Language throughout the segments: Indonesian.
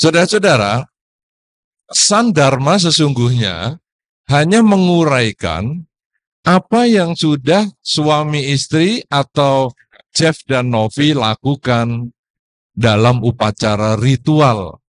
Saudara-saudara, san sesungguhnya hanya menguraikan apa yang sudah suami istri atau Jeff dan Novi lakukan dalam upacara ritual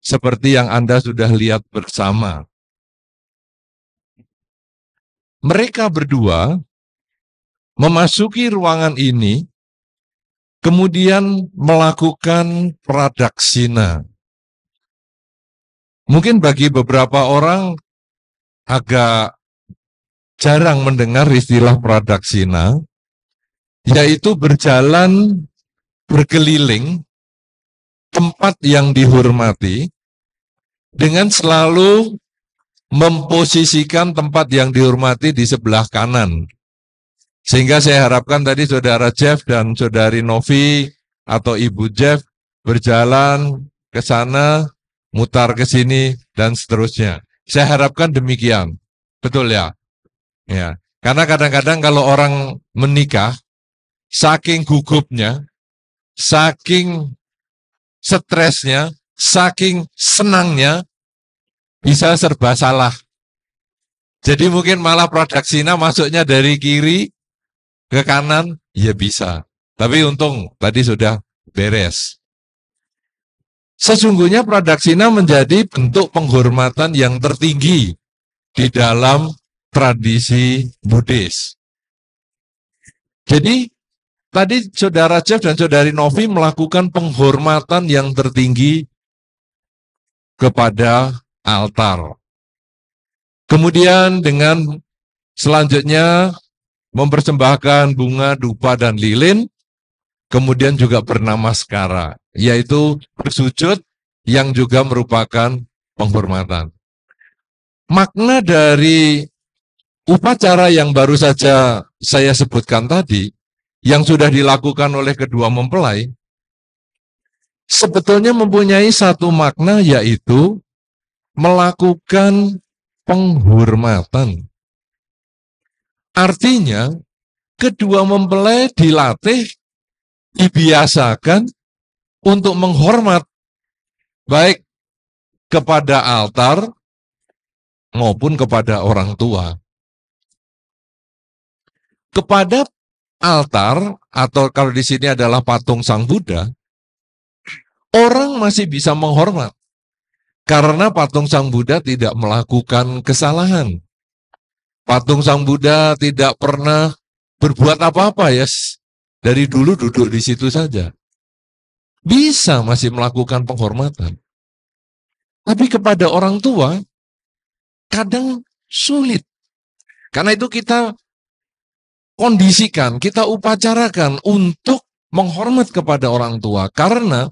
seperti yang Anda sudah lihat bersama. Mereka berdua memasuki ruangan ini kemudian melakukan pradaksina Mungkin bagi beberapa orang agak jarang mendengar istilah pradaksina, yaitu berjalan berkeliling tempat yang dihormati dengan selalu memposisikan tempat yang dihormati di sebelah kanan. Sehingga saya harapkan tadi saudara Jeff dan saudari Novi atau ibu Jeff berjalan ke sana mutar ke sini dan seterusnya. Saya harapkan demikian. Betul ya? Ya. Karena kadang-kadang kalau orang menikah saking gugupnya, saking stresnya, saking senangnya bisa serba salah. Jadi mungkin malah produk Sina masuknya dari kiri ke kanan, ya bisa. Tapi untung tadi sudah beres. Sesungguhnya pradaksina menjadi bentuk penghormatan yang tertinggi di dalam tradisi Buddhis. Jadi tadi saudara Jeff dan saudari Novi melakukan penghormatan yang tertinggi kepada altar. Kemudian dengan selanjutnya mempersembahkan bunga, dupa, dan lilin kemudian juga bernama skara, yaitu bersujud yang juga merupakan penghormatan. Makna dari upacara yang baru saja saya sebutkan tadi, yang sudah dilakukan oleh kedua mempelai, sebetulnya mempunyai satu makna yaitu melakukan penghormatan. Artinya, kedua mempelai dilatih dibiasakan untuk menghormat baik kepada altar maupun kepada orang tua. Kepada altar atau kalau di sini adalah patung Sang Buddha, orang masih bisa menghormat karena patung Sang Buddha tidak melakukan kesalahan. Patung Sang Buddha tidak pernah berbuat apa-apa ya. Yes. Dari dulu duduk di situ saja. Bisa masih melakukan penghormatan. Tapi kepada orang tua, kadang sulit. Karena itu kita kondisikan, kita upacarakan untuk menghormat kepada orang tua. Karena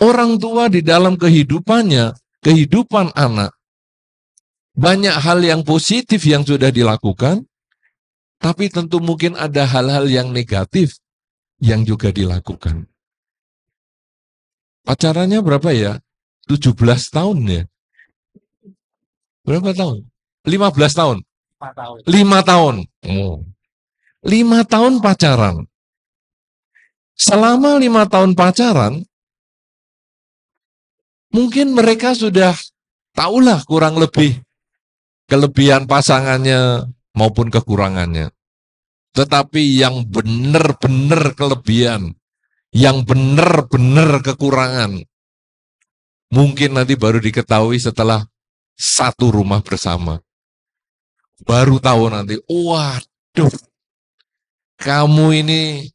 orang tua di dalam kehidupannya, kehidupan anak, banyak hal yang positif yang sudah dilakukan, tapi tentu mungkin ada hal-hal yang negatif yang juga dilakukan. Pacarannya berapa ya? 17 tahun ya? Berapa tahun? 15 tahun? 5 tahun. 5 tahun. Oh. 5 tahun pacaran. Selama 5 tahun pacaran, mungkin mereka sudah tahulah kurang lebih kelebihan pasangannya, maupun kekurangannya. Tetapi yang benar-benar kelebihan, yang benar-benar kekurangan, mungkin nanti baru diketahui setelah satu rumah bersama. Baru tahu nanti, waduh, kamu ini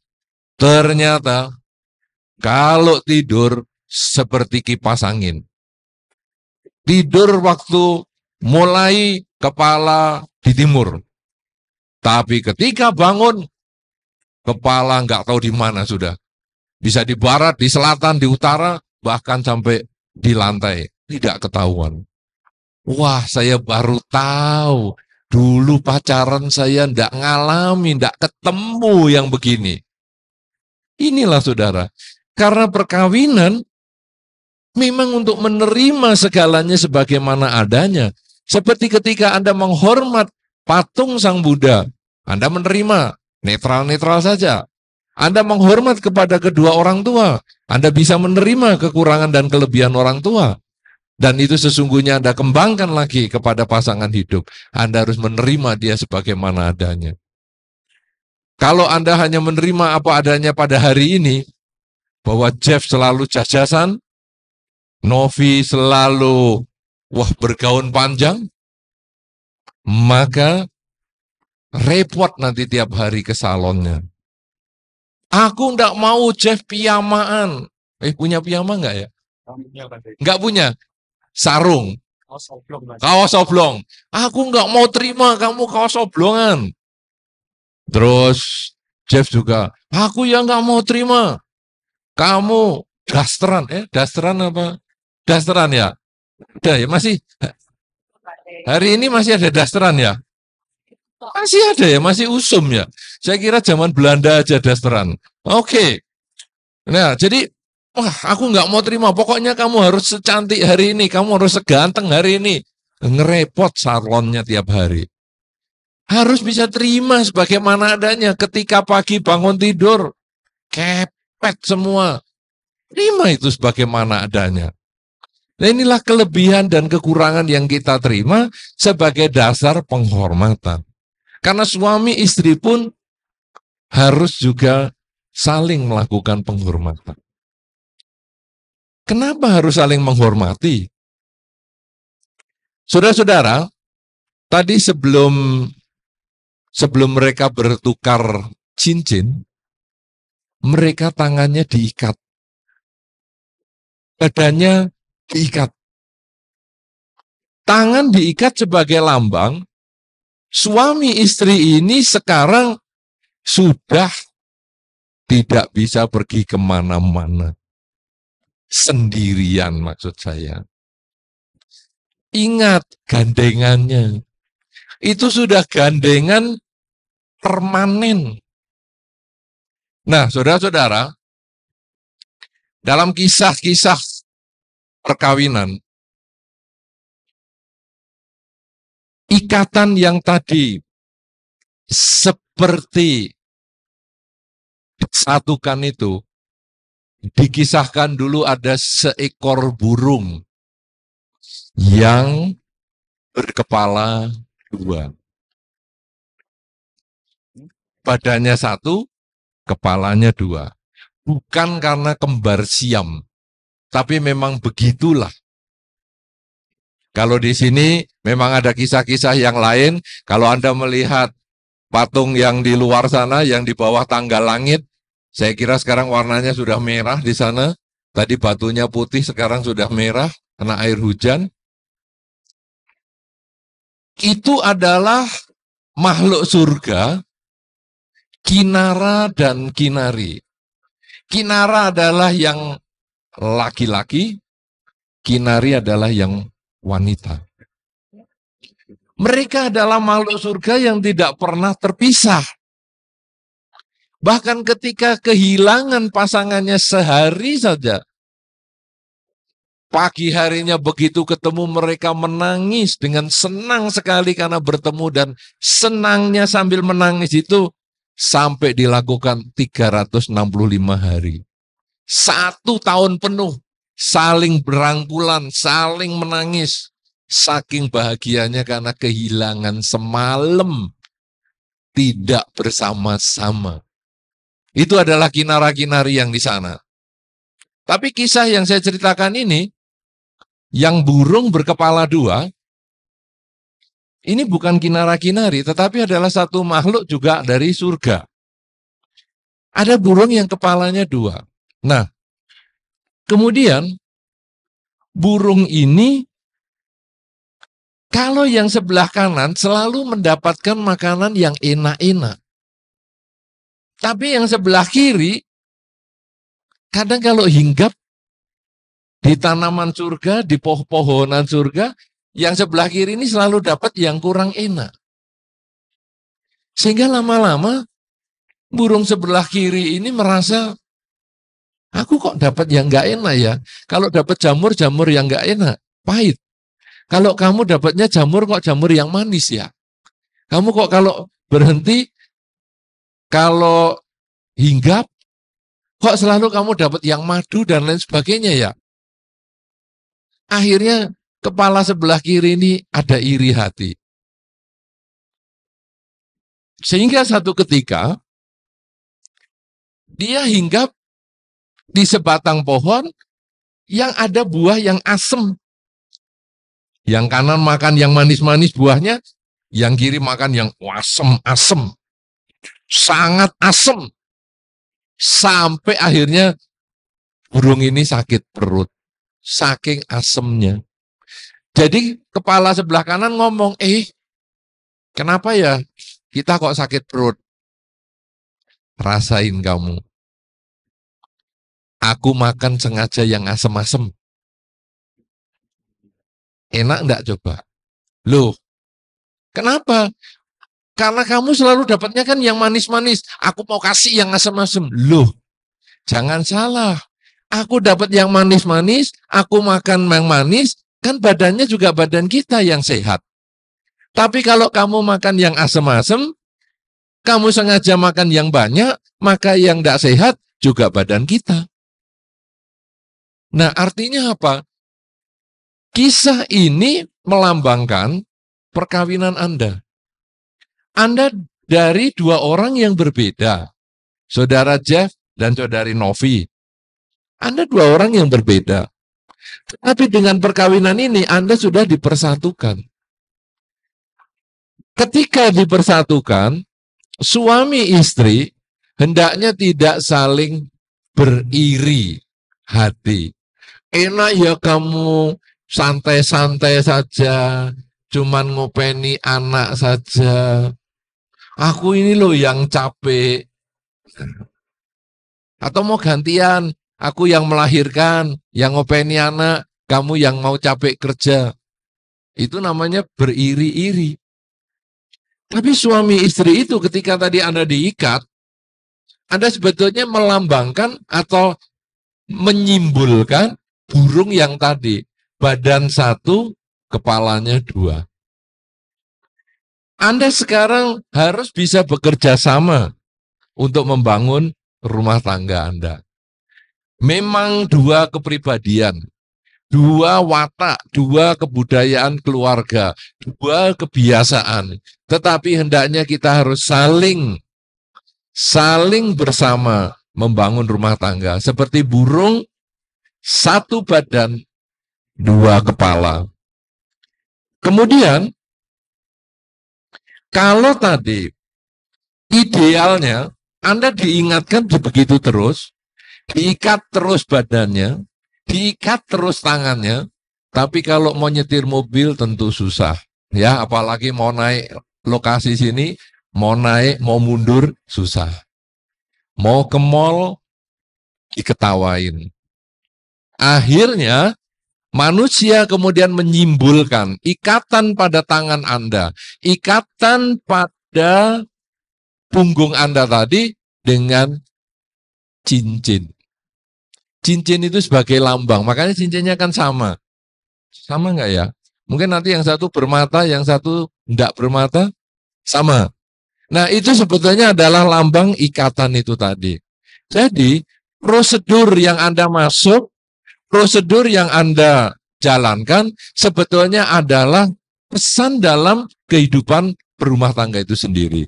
ternyata kalau tidur seperti kipas angin. Tidur waktu mulai kepala di timur, tapi ketika bangun, kepala nggak tahu di mana sudah. Bisa di barat, di selatan, di utara, bahkan sampai di lantai. Tidak ketahuan. Wah, saya baru tahu. Dulu pacaran saya ndak ngalami, ndak ketemu yang begini. Inilah saudara. Karena perkawinan memang untuk menerima segalanya sebagaimana adanya. Seperti ketika Anda menghormat patung Sang Buddha, anda menerima, netral-netral saja. Anda menghormat kepada kedua orang tua. Anda bisa menerima kekurangan dan kelebihan orang tua. Dan itu sesungguhnya Anda kembangkan lagi kepada pasangan hidup. Anda harus menerima dia sebagaimana adanya. Kalau Anda hanya menerima apa adanya pada hari ini, bahwa Jeff selalu jajasan, Novi selalu wah bergaun panjang, maka Repot nanti tiap hari ke salonnya. Aku ndak mau Jeff piyamaan. Eh punya piyama nggak ya? Nggak punya. Sarung. Kaos oblong. Kaos oblong. Aku nggak mau terima kamu kaos oblongan. Terus Jeff juga, aku yang nggak mau terima. Kamu dasteran, eh dasteran apa? Dasteran ya? Udah ya masih. Hari ini masih ada dasteran ya? Masih ada ya, masih usum ya. Saya kira zaman Belanda aja dasteran. Oke. Okay. Nah, jadi wah aku nggak mau terima. Pokoknya kamu harus secantik hari ini, kamu harus seganteng hari ini. Ngerepot salonnya tiap hari. Harus bisa terima sebagaimana adanya ketika pagi bangun tidur. Kepet semua. Terima itu sebagaimana adanya. Nah inilah kelebihan dan kekurangan yang kita terima sebagai dasar penghormatan. Karena suami istri pun harus juga saling melakukan penghormatan. Kenapa harus saling menghormati? Saudara-saudara, tadi sebelum sebelum mereka bertukar cincin, mereka tangannya diikat. Badannya diikat. Tangan diikat sebagai lambang suami istri ini sekarang sudah tidak bisa pergi kemana-mana. Sendirian maksud saya. Ingat gandengannya. Itu sudah gandengan permanen. Nah, saudara-saudara, dalam kisah-kisah perkawinan, ikatan yang tadi seperti satukan itu dikisahkan dulu ada seekor burung yang berkepala dua. Badannya satu, kepalanya dua. Bukan karena kembar siam, tapi memang begitulah kalau di sini memang ada kisah-kisah yang lain. Kalau Anda melihat patung yang di luar sana, yang di bawah tangga langit, saya kira sekarang warnanya sudah merah di sana. Tadi batunya putih, sekarang sudah merah, kena air hujan. Itu adalah makhluk surga, kinara dan kinari. Kinara adalah yang laki-laki, kinari adalah yang wanita. Mereka adalah makhluk surga yang tidak pernah terpisah. Bahkan ketika kehilangan pasangannya sehari saja, pagi harinya begitu ketemu mereka menangis dengan senang sekali karena bertemu dan senangnya sambil menangis itu sampai dilakukan 365 hari. Satu tahun penuh saling berangkulan, saling menangis. Saking bahagianya karena kehilangan semalam tidak bersama-sama. Itu adalah kinara-kinari yang di sana. Tapi kisah yang saya ceritakan ini, yang burung berkepala dua, ini bukan kinara-kinari, tetapi adalah satu makhluk juga dari surga. Ada burung yang kepalanya dua. Nah, Kemudian burung ini kalau yang sebelah kanan selalu mendapatkan makanan yang enak-enak. Tapi yang sebelah kiri kadang kalau hinggap di tanaman surga, di pohon-pohonan surga, yang sebelah kiri ini selalu dapat yang kurang enak. Sehingga lama-lama burung sebelah kiri ini merasa Aku kok dapat yang nggak enak ya? Kalau dapat jamur-jamur yang nggak enak, pahit. Kalau kamu dapatnya jamur kok jamur yang manis ya? Kamu kok kalau berhenti, kalau hinggap, kok selalu kamu dapat yang madu dan lain sebagainya ya? Akhirnya kepala sebelah kiri ini ada iri hati. Sehingga satu ketika, dia hinggap di sebatang pohon yang ada buah yang asem. Yang kanan makan yang manis-manis buahnya, yang kiri makan yang asem-asem. Sangat asem. Sampai akhirnya burung ini sakit perut. Saking asemnya. Jadi kepala sebelah kanan ngomong, eh kenapa ya kita kok sakit perut? Rasain kamu Aku makan sengaja yang asem-asem. Enak enggak coba? Loh, kenapa? Karena kamu selalu dapatnya kan yang manis-manis. Aku mau kasih yang asem-asem. Loh, jangan salah. Aku dapat yang manis-manis, aku makan yang manis, kan badannya juga badan kita yang sehat. Tapi kalau kamu makan yang asem-asem, kamu sengaja makan yang banyak, maka yang tidak sehat juga badan kita. Nah, artinya apa? Kisah ini melambangkan perkawinan Anda. Anda dari dua orang yang berbeda. Saudara Jeff dan saudari Novi. Anda dua orang yang berbeda. Tapi dengan perkawinan ini Anda sudah dipersatukan. Ketika dipersatukan, suami istri hendaknya tidak saling beriri hati enak ya kamu santai-santai saja, cuman ngopeni anak saja. Aku ini loh yang capek. Atau mau gantian, aku yang melahirkan, yang ngopeni anak, kamu yang mau capek kerja. Itu namanya beriri-iri. Tapi suami istri itu ketika tadi Anda diikat, Anda sebetulnya melambangkan atau menyimbulkan burung yang tadi. Badan satu, kepalanya dua. Anda sekarang harus bisa bekerja sama untuk membangun rumah tangga Anda. Memang dua kepribadian, dua watak, dua kebudayaan keluarga, dua kebiasaan. Tetapi hendaknya kita harus saling saling bersama membangun rumah tangga seperti burung satu badan, dua kepala. Kemudian, kalau tadi idealnya Anda diingatkan begitu terus, diikat terus badannya, diikat terus tangannya, tapi kalau mau nyetir mobil tentu susah. Ya, apalagi mau naik lokasi sini, mau naik, mau mundur, susah. Mau ke mall, diketawain. Akhirnya manusia kemudian menyimpulkan ikatan pada tangan Anda, ikatan pada punggung Anda tadi dengan cincin. Cincin itu sebagai lambang, makanya cincinnya kan sama. Sama enggak ya? Mungkin nanti yang satu bermata, yang satu tidak bermata, sama. Nah itu sebetulnya adalah lambang ikatan itu tadi. Jadi prosedur yang Anda masuk prosedur yang Anda jalankan sebetulnya adalah pesan dalam kehidupan berumah tangga itu sendiri.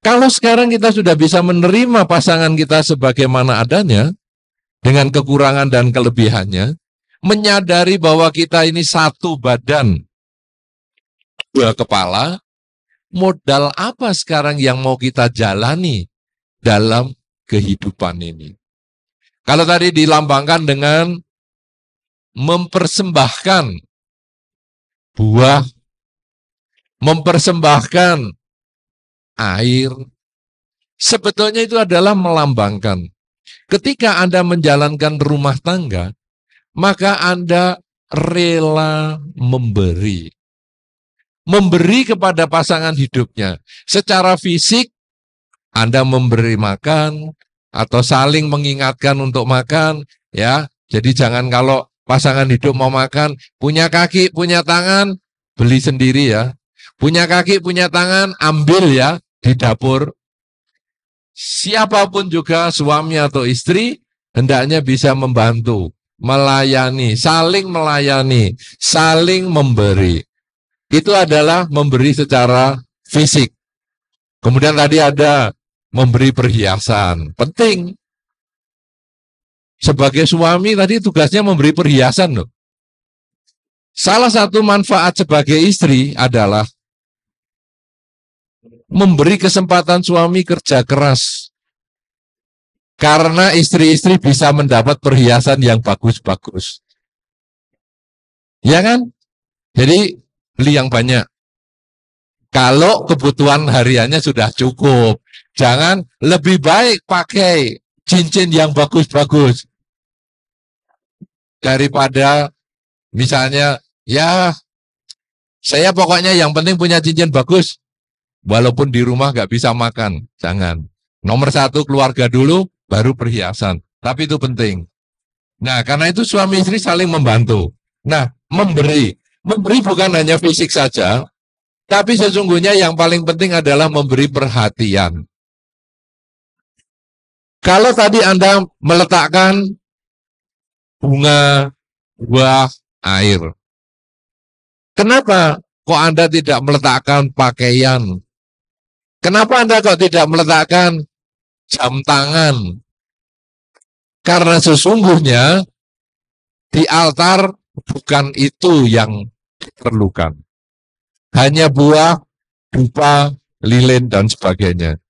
Kalau sekarang kita sudah bisa menerima pasangan kita sebagaimana adanya, dengan kekurangan dan kelebihannya, menyadari bahwa kita ini satu badan, dua kepala, modal apa sekarang yang mau kita jalani dalam kehidupan ini? Kalau tadi dilambangkan dengan mempersembahkan buah, mempersembahkan air. Sebetulnya itu adalah melambangkan. Ketika Anda menjalankan rumah tangga, maka Anda rela memberi. Memberi kepada pasangan hidupnya. Secara fisik, Anda memberi makan, atau saling mengingatkan untuk makan, ya. Jadi jangan kalau pasangan hidup mau makan, punya kaki, punya tangan, beli sendiri ya. Punya kaki, punya tangan, ambil ya di dapur. Siapapun juga suami atau istri hendaknya bisa membantu, melayani, saling melayani, saling memberi. Itu adalah memberi secara fisik. Kemudian tadi ada memberi perhiasan, penting. Sebagai suami tadi tugasnya memberi perhiasan loh. Salah satu manfaat sebagai istri adalah memberi kesempatan suami kerja keras. Karena istri-istri bisa mendapat perhiasan yang bagus-bagus. Ya kan? Jadi beli yang banyak. Kalau kebutuhan hariannya sudah cukup, jangan lebih baik pakai cincin yang bagus-bagus daripada misalnya ya saya pokoknya yang penting punya cincin bagus walaupun di rumah nggak bisa makan jangan nomor satu keluarga dulu baru perhiasan tapi itu penting nah karena itu suami istri saling membantu nah memberi memberi bukan hanya fisik saja tapi sesungguhnya yang paling penting adalah memberi perhatian. Kalau tadi Anda meletakkan bunga, buah, air. Kenapa kok Anda tidak meletakkan pakaian? Kenapa Anda kok tidak meletakkan jam tangan? Karena sesungguhnya di altar bukan itu yang diperlukan. Hanya buah, dupa, lilin, dan sebagainya.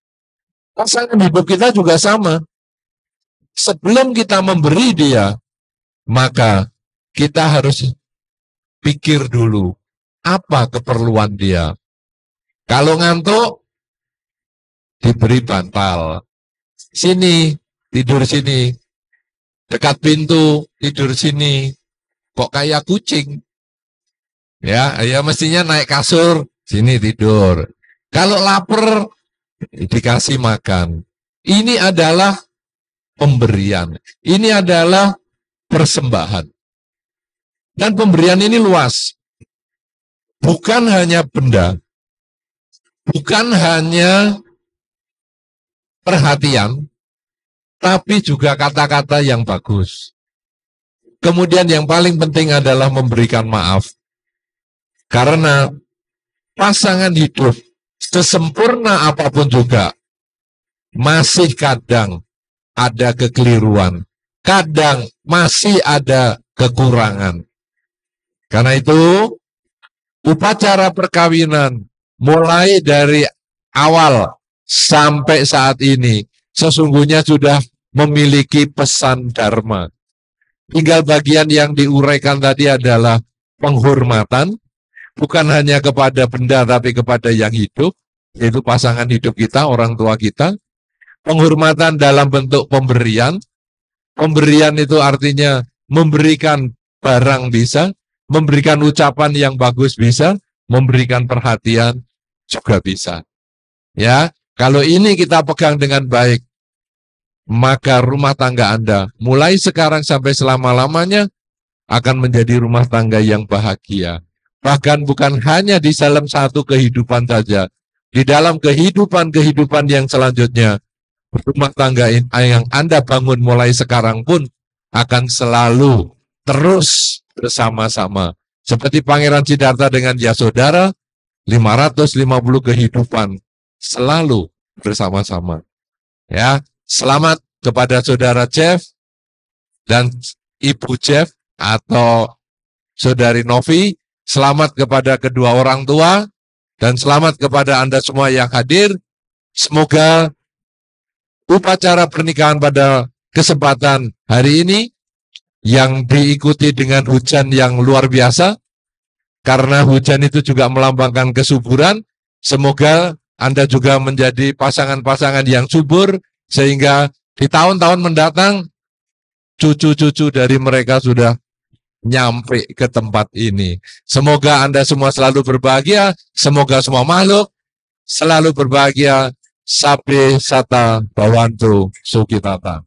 Pasangan hidup kita juga sama. Sebelum kita memberi dia, maka kita harus pikir dulu apa keperluan dia. Kalau ngantuk, diberi bantal. Sini, tidur sini. Dekat pintu, tidur sini. Kok kayak kucing? Ya, ya mestinya naik kasur, sini tidur. Kalau lapar, dikasih makan. Ini adalah pemberian. Ini adalah persembahan. Dan pemberian ini luas. Bukan hanya benda, bukan hanya perhatian, tapi juga kata-kata yang bagus. Kemudian yang paling penting adalah memberikan maaf. Karena pasangan hidup sesempurna apapun juga masih kadang ada kekeliruan, kadang masih ada kekurangan. Karena itu, upacara perkawinan mulai dari awal sampai saat ini sesungguhnya sudah memiliki pesan dharma. Tinggal bagian yang diuraikan tadi adalah penghormatan, bukan hanya kepada benda tapi kepada yang hidup, yaitu pasangan hidup kita, orang tua kita. Penghormatan dalam bentuk pemberian, Pemberian itu artinya memberikan barang bisa, memberikan ucapan yang bagus bisa, memberikan perhatian juga bisa. Ya, kalau ini kita pegang dengan baik, maka rumah tangga Anda mulai sekarang sampai selama-lamanya akan menjadi rumah tangga yang bahagia. Bahkan bukan hanya di dalam satu kehidupan saja, di dalam kehidupan-kehidupan yang selanjutnya rumah tangga ah, yang Anda bangun mulai sekarang pun akan selalu terus bersama-sama. Seperti Pangeran Siddhartha dengan Yasodhara, 550 kehidupan selalu bersama-sama. Ya, selamat kepada saudara Jeff dan ibu Jeff atau saudari Novi, selamat kepada kedua orang tua dan selamat kepada Anda semua yang hadir. Semoga upacara pernikahan pada kesempatan hari ini yang diikuti dengan hujan yang luar biasa karena hujan itu juga melambangkan kesuburan semoga Anda juga menjadi pasangan-pasangan yang subur sehingga di tahun-tahun mendatang cucu-cucu dari mereka sudah nyampe ke tempat ini. Semoga Anda semua selalu berbahagia, semoga semua makhluk selalu berbahagia Sabe Sata Bawantu Sugitata.